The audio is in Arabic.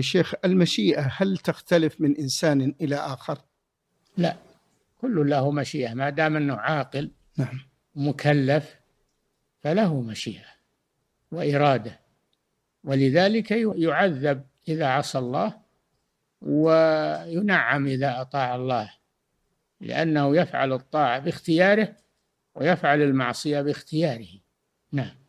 شيخ المشيئة هل تختلف من إنسان إلى آخر؟ لا كل له مشيئة ما دام أنه عاقل نعم. مكلف فله مشيئة وإرادة ولذلك يعذب إذا عصى الله وينعم إذا أطاع الله لأنه يفعل الطاعة باختياره ويفعل المعصية باختياره نعم